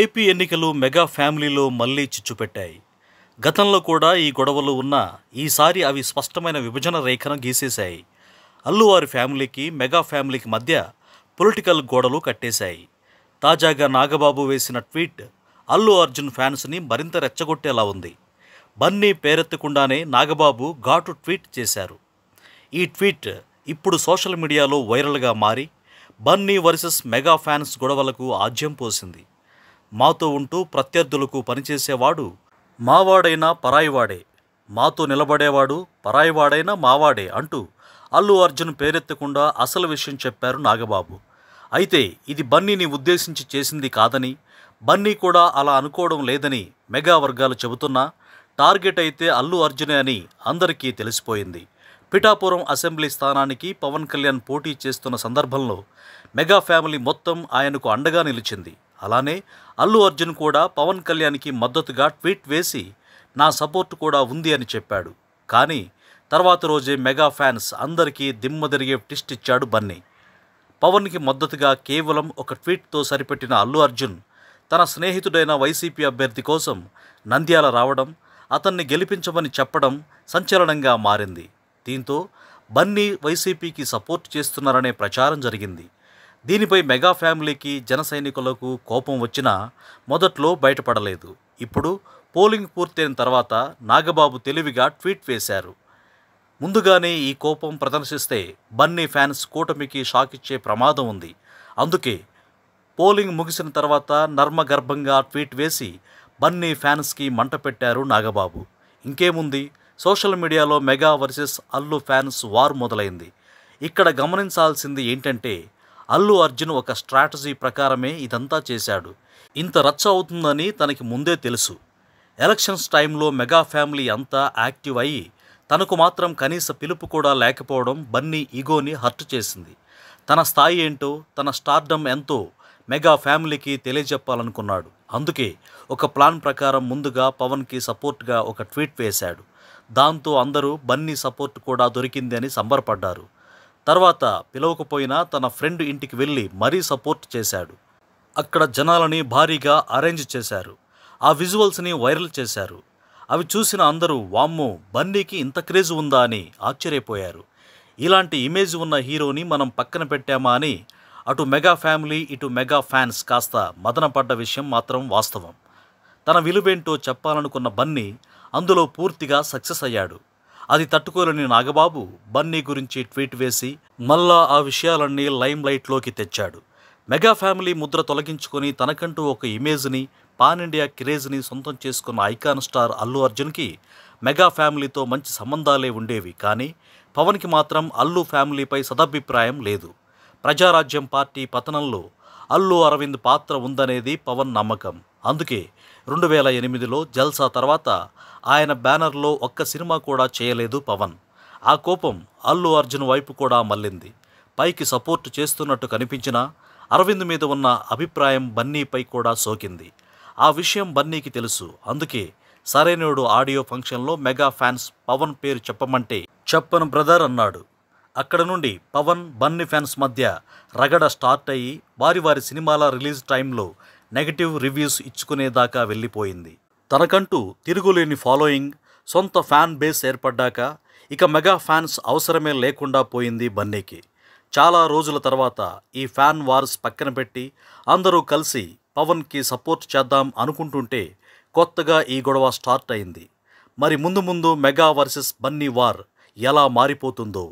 AP ఎన్నికలు mega ఫ్యామిలీలో మళ్లీ చిచ్చుపెట్టాయి గతంలో కూడా ఈ గొడవలు ఉన్నా ఈసారి అవి స్పష్టమైన విభజన రేఖను గీసేశాయి అల్లువారి ఫ్యామిలీకి మెగా ఫ్యామిలీకి మధ్య పొలిటికల్ గోడలు కట్టేశాయి తాజాగా నాగబాబు వేసిన ట్వీట్ అల్లు అర్జున్ ఫ్యాన్స్ని మరింత రెచ్చగొట్టేలా ఉంది బన్నీ పేరెత్తకుండానే నాగబాబు ఘాటు ట్వీట్ చేశారు ఈ ట్వీట్ ఇప్పుడు సోషల్ మీడియాలో వైరల్గా మారి బన్నీ వర్సెస్ మెగా ఫ్యాన్స్ గొడవలకు ఆజ్యం పోసింది మాతో ఉంటూ ప్రత్యర్థులకు పనిచేసేవాడు మావాడైనా పరాయివాడే మాతో నిలబడేవాడు పరాయివాడైనా మావాడే అంటూ అల్లు అర్జున్ పేరెత్తకుండా అసలు విషయం చెప్పారు నాగబాబు అయితే ఇది బన్నీని ఉద్దేశించి చేసింది కాదని బన్నీ కూడా అలా అనుకోవడం లేదని మెగా వర్గాలు చెబుతున్నా టార్గెట్ అయితే అల్లు అర్జునే అని అందరికీ తెలిసిపోయింది పిఠాపురం అసెంబ్లీ స్థానానికి పవన్ కళ్యాణ్ పోటీ చేస్తున్న సందర్భంలో మెగా ఫ్యామిలీ మొత్తం ఆయనకు అండగా నిలిచింది అలానే అల్లు అర్జున్ కూడా పవన్ కళ్యాణ్కి మద్దతుగా ట్వీట్ వేసి నా సపోర్ట్ కూడా ఉంది అని చెప్పాడు కానీ తర్వాత రోజే మెగా ఫ్యాన్స్ అందరికీ దిమ్మదిరిగే టిస్ట్ ఇచ్చాడు బన్నీ పవన్కి మద్దతుగా కేవలం ఒక ట్వీట్తో సరిపెట్టిన అల్లు అర్జున్ తన స్నేహితుడైన వైసీపీ అభ్యర్థి కోసం నంద్యాల రావడం అతన్ని గెలిపించమని చెప్పడం సంచలనంగా మారింది దీంతో బన్నీ వైసీపీకి సపోర్ట్ చేస్తున్నారనే ప్రచారం జరిగింది దీనిపై మెగా ఫ్యామిలీకి జన సైనికులకు కోపం వచ్చినా మొదట్లో బయటపడలేదు ఇప్పుడు పోలింగ్ పూర్తయిన తర్వాత నాగబాబు తెలివిగా ట్వీట్ వేశారు ముందుగానే ఈ కోపం ప్రదర్శిస్తే బన్నీ ఫ్యాన్స్ కూటమికి షాక్ ఇచ్చే ప్రమాదం ఉంది అందుకే పోలింగ్ ముగిసిన తర్వాత నర్మగర్భంగా ట్వీట్ వేసి బన్నీ ఫ్యాన్స్కి మంట పెట్టారు నాగబాబు ఇంకేముంది సోషల్ మీడియాలో mega versus Allu fans war మొదలైంది ఇక్కడ గమనించాల్సింది ఏంటంటే అల్లు అర్జున్ ఒక స్ట్రాటజీ ప్రకారమే ఇదంతా చేశాడు ఇంత రచ్చ అవుతుందని తనకి ముందే తెలుసు ఎలక్షన్స్ టైంలో మెగా ఫ్యామిలీ అంతా యాక్టివ్ అయ్యి తనకు మాత్రం కనీస పిలుపు కూడా లేకపోవడం బన్నీ ఈగోని హర్ట్ చేసింది తన స్థాయి ఏంటో తన స్టార్డమ్ ఎంతో మెగా ఫ్యామిలీకి తెలియజెప్పాలనుకున్నాడు అందుకే ఒక ప్లాన్ ప్రకారం ముందుగా పవన్కి సపోర్ట్గా ఒక ట్వీట్ వేశాడు దాంతో అందరూ బన్నీ సపోర్ట్ కూడా దొరికింది అని సంబరపడ్డారు తర్వాత పిలవకపోయినా తన ఫ్రెండ్ ఇంటికి వెళ్ళి మరీ సపోర్ట్ చేశాడు అక్కడ జనాలని భారీగా అరేంజ్ చేశారు ఆ విజువల్స్ని వైరల్ చేశారు అవి చూసిన అందరూ వామ్ము బన్నీకి ఇంత క్రేజ్ ఉందా అని ఆశ్చర్యపోయారు ఇలాంటి ఇమేజ్ ఉన్న హీరోని మనం పక్కన పెట్టామా అని అటు మెగా ఫ్యామిలీ ఇటు మెగా ఫ్యాన్స్ కాస్త మదనపడ్డ విషయం మాత్రం వాస్తవం తన విలువేంటో చెప్పాలనుకున్న బన్నీ అందులో పూర్తిగా సక్సెస్ అయ్యాడు అది తట్టుకోలేని నాగబాబు బన్నీ గురించి ట్వీట్ వేసి మళ్ళా ఆ విషయాలన్నీ లైమ్ లైట్లోకి తెచ్చాడు మెగా ఫ్యామిలీ ముద్ర తొలగించుకొని తనకంటూ ఒక ఇమేజ్ని పాన్ ఇండియా క్రేజ్ని సొంతం చేసుకున్న ఐకాన్ స్టార్ అల్లు అర్జున్కి మెగా ఫ్యామిలీతో మంచి సంబంధాలే ఉండేవి కానీ పవన్కి మాత్రం అల్లు ఫ్యామిలీపై సదభిప్రాయం లేదు ప్రజారాజ్యం పార్టీ పతనంలో అల్లు అరవింద్ పాత్ర ఉందనేది పవన్ నమ్మకం అందుకే రెండు వేల ఎనిమిదిలో జల్సా తర్వాత ఆయన బ్యానర్లో ఒక్క సినిమా కూడా చేయలేదు పవన్ ఆ కోపం అల్లు అర్జున్ వైపు కూడా మళ్ళింది పైకి సపోర్ట్ చేస్తున్నట్టు కనిపించినా అరవింద్ మీద ఉన్న అభిప్రాయం బన్నీపై కూడా సోకింది ఆ విషయం బన్నీకి తెలుసు అందుకే సరైనడు ఆడియో ఫంక్షన్లో మెగా ఫ్యాన్స్ పవన్ పేరు చెప్పమంటే చెప్పను బ్రదర్ అన్నాడు అక్కడ నుండి పవన్ బన్నీ ఫ్యాన్స్ మధ్య రగడ స్టార్ట్ అయ్యి వారి వారి సినిమాల రిలీజ్ టైంలో నెగటివ్ రివ్యూస్ ఇచ్చుకునేదాకా వెళ్ళిపోయింది తనకంటూ తిరుగులేని ఫాలోయింగ్ సొంత ఫ్యాన్ బేస్ ఏర్పడ్డాక ఇక మెగా ఫ్యాన్స్ అవసరమే లేకుండా పోయింది బన్నీకి చాలా రోజుల తర్వాత ఈ ఫ్యాన్ వార్స్ పక్కన పెట్టి అందరూ కలిసి పవన్కి సపోర్ట్ చేద్దాం అనుకుంటుంటే కొత్తగా ఈ గొడవ స్టార్ట్ అయింది మరి ముందు ముందు మెగా వర్సెస్ బన్నీ వార్ ఎలా మారిపోతుందో